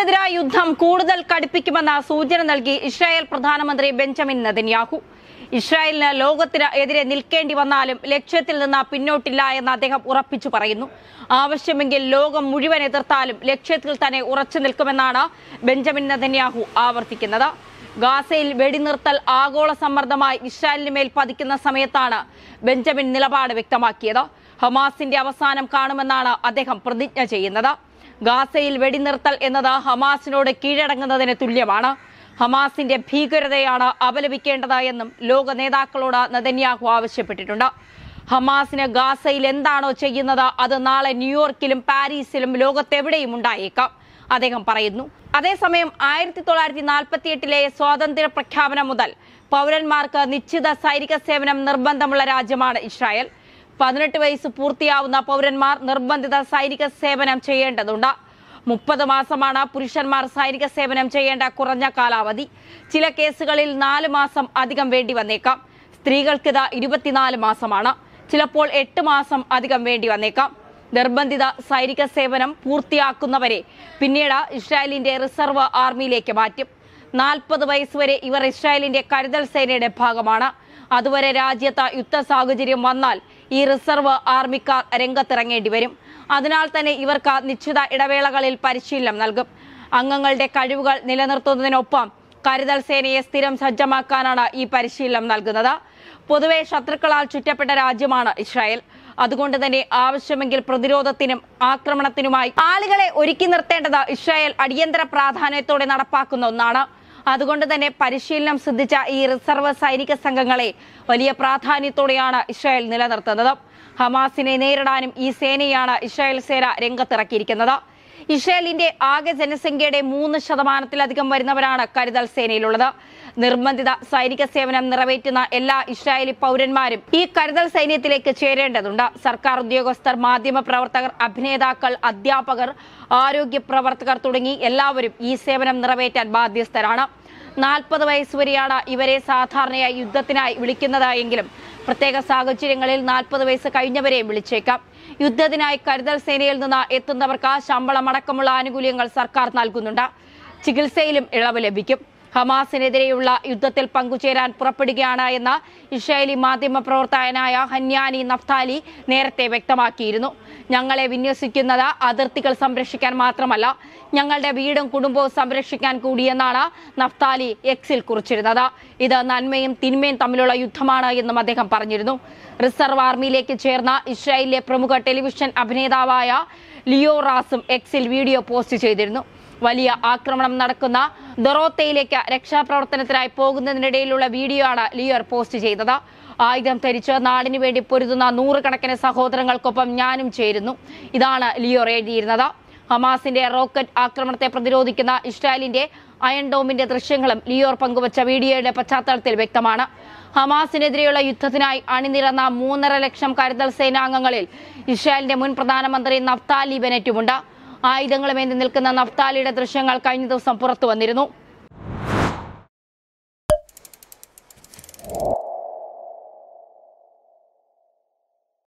ഇറാനെതിരായ യുദ്ധം കൂടുതൽ കടുപ്പിക്കുമെന്ന സൂചന നൽകി ഇസ്രായേൽ പ്രധാനമന്ത്രി ബെഞ്ചമിൻ നദന്യാഹു ഇസ്രായേലിന് ലോകത്തിന് എതിരെ നിൽക്കേണ്ടി വന്നാലും ലക്ഷ്യത്തിൽ നിന്ന് പിന്നോട്ടില്ല എന്ന് അദ്ദേഹം ഉറപ്പിച്ചു പറയുന്നു ആവശ്യമെങ്കിൽ ലോകം മുഴുവൻ എതിർത്താലും ലക്ഷ്യത്തിൽ തന്നെ ഉറച്ചു നിൽക്കുമെന്നാണ് ബെഞ്ചമിൻ നദന്യാഹു ആവർത്തിക്കുന്നത് ഗാസയിൽ വെടിനിർത്തൽ ആഗോള സമ്മർദ്ദമായി ഇസ്രായേലിന് മേൽ പതിക്കുന്ന സമയത്താണ് ബെഞ്ചമിൻ നിലപാട് വ്യക്തമാക്കിയത് ഹമാസിന്റെ അവസാനം കാണുമെന്നാണ് അദ്ദേഹം പ്രതിജ്ഞ ചെയ്യുന്നത് ഗാസയിൽ വെടിനിർത്തൽ എന്നത് ഹമാസിനോട് കീഴടങ്ങുന്നതിന് തുല്യമാണ് ഹമാസിന്റെ ഭീകരതയാണ് അപലപിക്കേണ്ടത് എന്നും ലോക നേതാക്കളോട് നദന്യാഹു ആവശ്യപ്പെട്ടിട്ടുണ്ട് ഹമാസിന് ഗാസയിൽ എന്താണോ ചെയ്യുന്നത് അത് നാളെ ന്യൂയോർക്കിലും പാരീസിലും ലോകത്തെവിടെയും ഉണ്ടായേക്കാം അദ്ദേഹം പറയുന്നു അതേസമയം ആയിരത്തി തൊള്ളായിരത്തി നാൽപ്പത്തി എട്ടിലെ സ്വാതന്ത്ര്യ പ്രഖ്യാപനം മുതൽ പൗരന്മാർക്ക് നിശ്ചിത സൈനിക സേവനം നിർബന്ധമുള്ള രാജ്യമാണ് ഇസ്രായേൽ പതിനെട്ട് വയസ്സ് പൂർത്തിയാവുന്ന പൗരന്മാർ നിർബന്ധിത സൈനിക സേവനം ചെയ്യേണ്ടതുണ്ട് മുപ്പത് മാസമാണ് പുരുഷന്മാർ സൈനിക സേവനം ചെയ്യേണ്ട കുറഞ്ഞ കാലാവധി ചില കേസുകളിൽ നാല് മാസം അധികം വേണ്ടി വന്നേക്കാം സ്ത്രീകൾക്കിത് ഇരുപത്തിനാല് മാസമാണ് ചിലപ്പോൾ എട്ട് മാസം അധികം വേണ്ടി വന്നേക്കാം നിർബന്ധിത സൈനിക സേവനം പൂർത്തിയാക്കുന്നവരെ പിന്നീട് ഇസ്രായേലിന്റെ റിസർവ് ആർമിയിലേക്ക് മാറ്റും നാൽപ്പത് വയസ്സുവരെ ഇവർ ഇസ്രായേലിന്റെ കരുതൽ സേനയുടെ ഭാഗമാണ് അതുവരെ രാജ്യത്ത് യുദ്ധ സാഹചര്യം വന്നാൽ ഈ റിസർവ് ആർമിക്കാർ രംഗത്തിറങ്ങേണ്ടി വരും അതിനാൽ തന്നെ ഇവർക്ക് നിശ്ചിത ഇടവേളകളിൽ പരിശീലനം നൽകും അംഗങ്ങളുടെ കഴിവുകൾ നിലനിർത്തുന്നതിനൊപ്പം കരുതൽ സേനയെ സ്ഥിരം സജ്ജമാക്കാനാണ് ഈ പരിശീലനം നൽകുന്നത് പൊതുവെ ശത്രുക്കളാൽ ചുറ്റപ്പെട്ട രാജ്യമാണ് ഇസ്രായേൽ അതുകൊണ്ട് തന്നെ ആവശ്യമെങ്കിൽ പ്രതിരോധത്തിനും ആക്രമണത്തിനുമായി ആളുകളെ ഒരുക്കി നിർത്തേണ്ടത് ഇസ്രായേൽ അടിയന്തര പ്രാധാന്യത്തോടെ നടപ്പാക്കുന്ന ഒന്നാണ് അതുകൊണ്ട് തന്നെ പരിശീലനം സിദ്ധിച്ച ഈ റിസർവ് സൈനിക സംഘങ്ങളെ വലിയ പ്രാധാന്യത്തോടെയാണ് ഇസ്രായേൽ നിലനിർത്തുന്നത് ഹമാസിനെ നേരിടാനും ഈ സേനയാണ് ഇസ്രായേൽ സേന രംഗത്തിറക്കിയിരിക്കുന്നത് ഇസ്രായേലിന്റെ ആകെ ജനസംഖ്യയുടെ മൂന്ന് ശതമാനത്തിലധികം വരുന്നവരാണ് കരുതൽ സേനയിലുള്ളത് നിർബന്ധിത സൈനിക സേവനം നിറവേറ്റുന്ന എല്ലാ ഇസ്രായേലി പൗരന്മാരും ഈ കരുതൽ സൈന്യത്തിലേക്ക് ചേരേണ്ടതുണ്ട് സർക്കാർ ഉദ്യോഗസ്ഥർ മാധ്യമ പ്രവർത്തകർ അഭിനേതാക്കൾ അധ്യാപകർ ആരോഗ്യ പ്രവർത്തകർ തുടങ്ങി എല്ലാവരും ഈ സേവനം നിറവേറ്റാൻ ബാധ്യസ്ഥരാണ് നാൽപ്പത് വയസ്സുവരെയാണ് ഇവരെ സാധാരണയായി യുദ്ധത്തിനായി വിളിക്കുന്നതായെങ്കിലും പ്രത്യേക സാഹചര്യങ്ങളിൽ നാൽപ്പത് വയസ്സ് കഴിഞ്ഞവരെയും വിളിച്ചേക്കാം യുദ്ധത്തിനായി കരുതൽ സേനയിൽ നിന്ന് എത്തുന്നവർക്ക് ശമ്പളമടക്കമുള്ള ആനുകൂല്യങ്ങൾ സർക്കാർ നൽകുന്നുണ്ട് ചികിത്സയിലും ഇളവ് ലഭിക്കും ഹമാസിനെതിരെയുള്ള യുദ്ധത്തിൽ പങ്കുചേരാൻ പുറപ്പെടുകയാണ് എന്ന് ഇസ്രായേലി മാധ്യമ പ്രവർത്തകനായ ഹന്യാനി നഫ്താലി നേരത്തെ വ്യക്തമാക്കിയിരുന്നു ഞങ്ങളെ വിന്യസിക്കുന്നത് അതിർത്തികൾ സംരക്ഷിക്കാൻ മാത്രമല്ല ഞങ്ങളുടെ വീടും കുടുംബവും സംരക്ഷിക്കാൻ കൂടിയെന്നാണ് നഫ്താലി എക്സിൽ കുറിച്ചിരുന്നത് ഇത് നന്മയും തിന്മയും തമ്മിലുള്ള യുദ്ധമാണ് എന്നും അദ്ദേഹം പറഞ്ഞിരുന്നു റിസർവ് ആർമിയിലേക്ക് ചേർന്ന ഇസ്രായേലിലെ പ്രമുഖ ടെലിവിഷൻ അഭിനേതാവായ ലിയോ റാസും എക്സിൽ വീഡിയോ പോസ്റ്റ് ചെയ്തിരുന്നു വലിയ ആക്രമണം നടക്കുന്ന ദറോത്തയിലേക്ക് രക്ഷാപ്രവർത്തനത്തിനായി പോകുന്നതിനിടയിലുള്ള വീഡിയോ ആണ് ലിയർ പോസ്റ്റ് ചെയ്തത് ആയുധം ധരിച്ച് നാടിനു വേണ്ടി പൊരുതുന്ന നൂറുകണക്കിന് സഹോദരങ്ങൾക്കൊപ്പം ഞാനും ചേരുന്നു ഇതാണ് ലിയോർ എഴുതിയിരുന്നത് ഹമാസിന്റെ റോക്കറ്റ് ആക്രമണത്തെ പ്രതിരോധിക്കുന്ന ഇസ്രായേലിന്റെ അയൺ ഡോമിന്റെ ദൃശ്യങ്ങളും ലിയോർ പങ്കുവച്ച വീഡിയോയുടെ പശ്ചാത്തലത്തിൽ വ്യക്തമാണ് ഹമാസിനെതിരെയുള്ള യുദ്ധത്തിനായി അണിനിരന്ന മൂന്നര ലക്ഷം കരുതൽ സേനാംഗങ്ങളിൽ ഇസ്രായേലിന്റെ മുൻ പ്രധാനമന്ത്രി നഫ്താലി ബെനറ്റുമുണ്ട് ആയുധങ്ങളുമേന്തി നിൽക്കുന്ന നഫ്താലിയുടെ ദൃശ്യങ്ങൾ കഴിഞ്ഞ ദിവസം പുറത്തു വന്നിരുന്നു